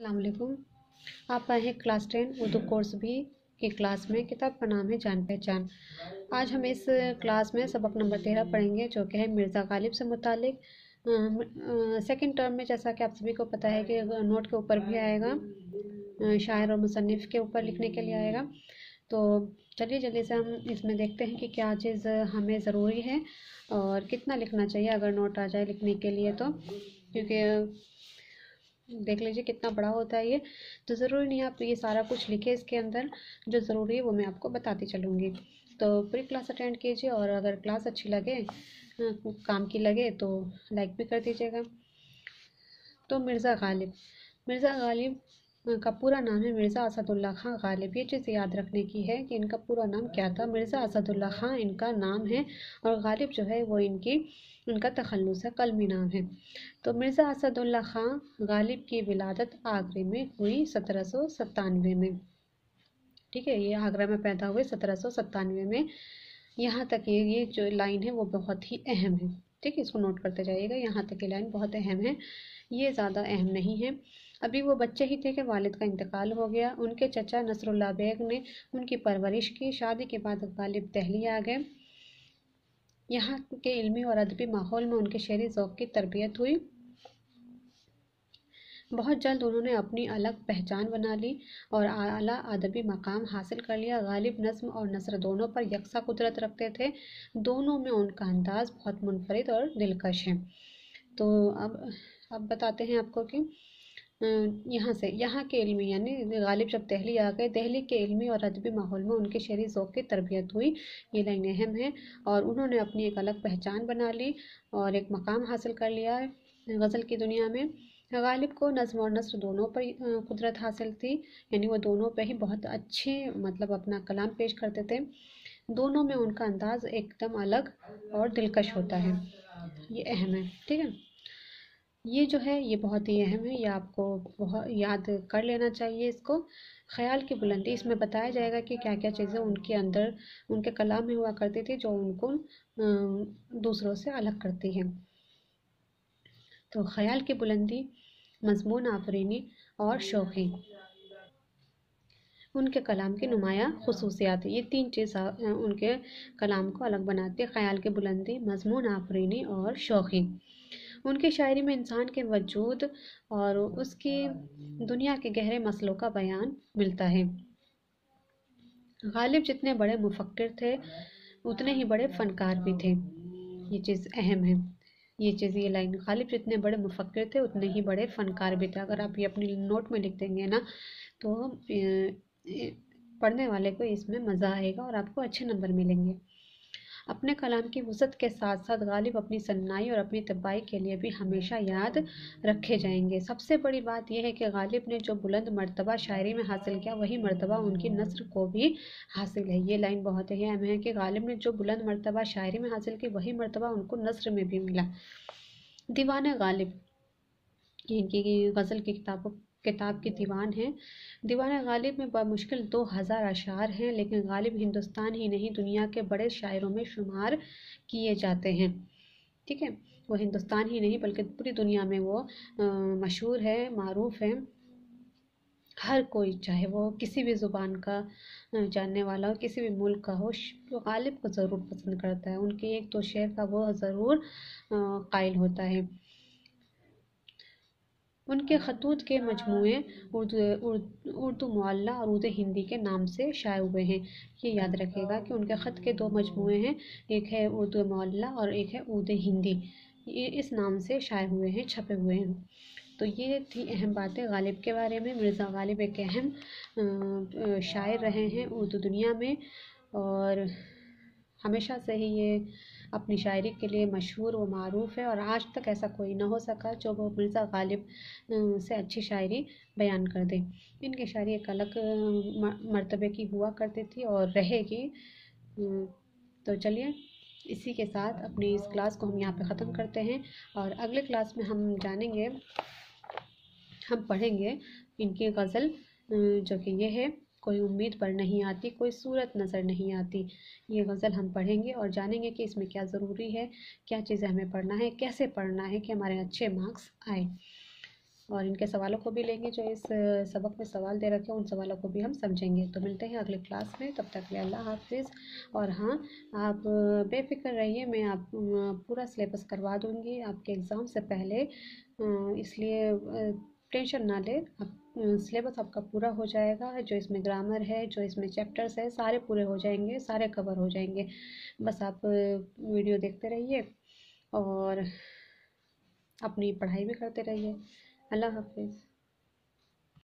अल्लाम आप आए हैं क्लास टेन उर्दू कोर्स भी की क्लास में किताब का नाम है जान पहचान आज हम इस क्लास में सबक नंबर तेरह पढ़ेंगे जो कि है मिर्ज़ा गालिब से मुतक सेकेंड टर्म में जैसा कि आप सभी को पता है कि नोट के ऊपर भी आएगा शायर और मुसनफ़ के ऊपर लिखने के लिए आएगा तो चलिए जल्दी से हम इसमें देखते हैं कि क्या चीज़ हमें ज़रूरी है और कितना लिखना चाहिए अगर नोट आ जाए लिखने के लिए तो क्योंकि देख लीजिए कितना बड़ा होता है ये तो ज़रूरी नहीं आप ये सारा कुछ लिखे इसके अंदर जो ज़रूरी है वो मैं आपको बताती चलूँगी तो पूरी क्लास अटेंड कीजिए और अगर क्लास अच्छी लगे काम की लगे तो लाइक भी कर दीजिएगा तो मिर्ज़ा गालिब मिर्ज़ा गालिब का पूरा नाम है मिर्ज़ा असदुल्ला खां गालिब ये चीज़ याद रखने की है कि इनका पूरा नाम क्या था मिर्ज़ा असदुल्ला खां इनका नाम है और गालिब जो है वो इनकी इनका तखलस है कलमी नाम है तो मिर्ज़ा असदुल्ला खां गालिब की विलादत आगरे में हुई सत्रह सौ सत्तानवे में ठीक है ये आगरा में पैदा हुए सत्रह सौ सत्तानवे में यहाँ तक ये ये जो लाइन है वो बहुत ही अहम है ठीक है इसको नोट करते जाइएगा यहाँ तक की लाइन बहुत अहम है ये ज़्यादा अहम नहीं है अभी वो बच्चे ही थे कि वालिद का इंतकाल हो गया उनके चचा नसरुल्ला बेग ने उनकी परवरिश की शादी के बाद गालिब दहली आ गए यहाँ के इल्मी और अदबी माहौल में उनके शहरी ओक़ की तरबियत हुई बहुत जल्द उन्होंने अपनी अलग पहचान बना ली और आला अदबी मकाम हासिल कर लिया गालिब नज्म और नसर दोनों पर यकसा कुदरत रखते थे दोनों में उनका अंदाज़ बहुत मुनफरद और दिलकश है तो अब अब बताते हैं आपको कि यहाँ से यहाँ के इलमी यानी गालिब जब दहली आ गए दहली के इलमी और अदबी माहौल में उनके शहरी ओक़ की तरबियत हुई ये लाइन अहम है और उन्होंने अपनी एक अलग पहचान बना ली और एक मकाम हासिल कर लिया गज़ल की दुनिया में गालिब को नज़म और नसर दोनों पर कुदरत हासिल थी यानी वो दोनों पर ही बहुत अच्छे मतलब अपना कलाम पेश करते थे दोनों में उनका अंदाज़ एकदम अलग और दिलकश होता है ये अहम है ठीक है ये जो है ये बहुत ही अहम है ये आपको बहुत याद कर लेना चाहिए इसको ख्याल की बुलंदी इसमें बताया जाएगा कि क्या क्या चीज़ें उनके अंदर उनके कलाम में हुआ करती थी जो उनको दूसरों से अलग करती हैं तो ख्याल की बुलंदी मजमून आफरीनी और शौकी उनके कलाम की नुमाया खसूसियात ये तीन चीज़ उनके कलाम को अलग बनाती है ख्याल की बुलंदी मजमून आफरीनी और शौकी उनकी शायरी में इंसान के वजूद और उसकी दुनिया के गहरे मसलों का बयान मिलता है गालिब जितने बड़े मुफक्र थे उतने ही बड़े फनकार भी थे ये चीज़ अहम है ये चीज़ ये लाइन खालिफ जितने बड़े मुफक्र थे उतने ही बड़े फ़नकार भी थे अगर आप ये अपनी नोट में लिख देंगे ना तो पढ़ने वाले को इसमें मज़ा आएगा और आपको अच्छे नंबर मिलेंगे अपने कलाम की वसत के साथ साथ गालिब अपनी सन्नाई और अपनी तबाही के लिए भी हमेशा याद रखे जाएंगे सबसे बड़ी बात यह है कि गालिब ने जो बुलंद मरतबा शायरी में हासिल किया वही मरतबा उनकी नसर को भी हासिल है ये लाइन बहुत ही अहम है कि गालिब ने जो बुलंद मरतबा शायरी में हासिल की वही मरतबा उनको नसर में भी मिला दीवान गालिब इनकी गज़ल की किताबों किताब की दीवान है दीवान गालिब में बमुश्किल दो हज़ार अशार हैं लेकिन गालिब हिंदुस्तान ही नहीं दुनिया के बड़े शायरों में शुमार किए जाते हैं ठीक है वो हिंदुस्तान ही नहीं बल्कि पूरी दुनिया में वो मशहूर है मरूफ़ है हर कोई चाहे वो किसी भी ज़ुबान का जानने वाला हो किसी भी मुल्क का हो वो गालिब को ज़रूर पसंद करता है उनके एक दो तो शेर का वो ज़रूर कायल होता है उनके खतूत के मजमू उर्दू उर्दू और उर्दू हिंदी के नाम से शाये हुए हैं ये याद रखेगा कि उनके ख़त के दो मजमू हैं एक है उर्दू मुल्ला और एक है उर्दू हिंदी ये इस नाम से शाये हुए हैं छपे हुए हैं तो ये थी अहम बातें गालिब के बारे में मिर्ज़ा गालिब एक अहम शायर रहे हैं उर्दू दुनिया में और हमेशा से ही ये अपनी शायरी के लिए मशहूर व मरूफ है और आज तक ऐसा कोई ना हो सका जो वो मिर्ज़ा गालिब से अच्छी शायरी बयान कर दे इनकी शायरी एक अलग मरतबे की हुआ करती थी और रहेगी तो चलिए इसी के साथ अपनी इस क्लास को हम यहाँ पे ख़त्म करते हैं और अगले क्लास में हम जानेंगे हम पढ़ेंगे इनकी गज़ल जो कि ये है कोई उम्मीद पर नहीं आती कोई सूरत नज़र नहीं आती ये गज़ल हम पढ़ेंगे और जानेंगे कि इसमें क्या ज़रूरी है क्या चीज़ें हमें पढ़ना है कैसे पढ़ना है कि हमारे अच्छे मार्क्स आए और इनके सवालों को भी लेंगे जो इस सबक में सवाल दे रखे उन सवालों को भी हम समझेंगे तो मिलते हैं अगले क्लास में तब तक ले अल्लाह हाफिज़ और हाँ आप बेफिक्र रहिए मैं आप पूरा सिलेबस करवा दूँगी आपके एग्ज़ाम से पहले इसलिए टेंशन ना ले सिलेबस आपका पूरा हो जाएगा जो इसमें ग्रामर है जो इसमें चैप्टर्स है सारे पूरे हो जाएंगे सारे कवर हो जाएंगे बस आप वीडियो देखते रहिए और अपनी पढ़ाई भी करते रहिए अल्लाह हाफिज़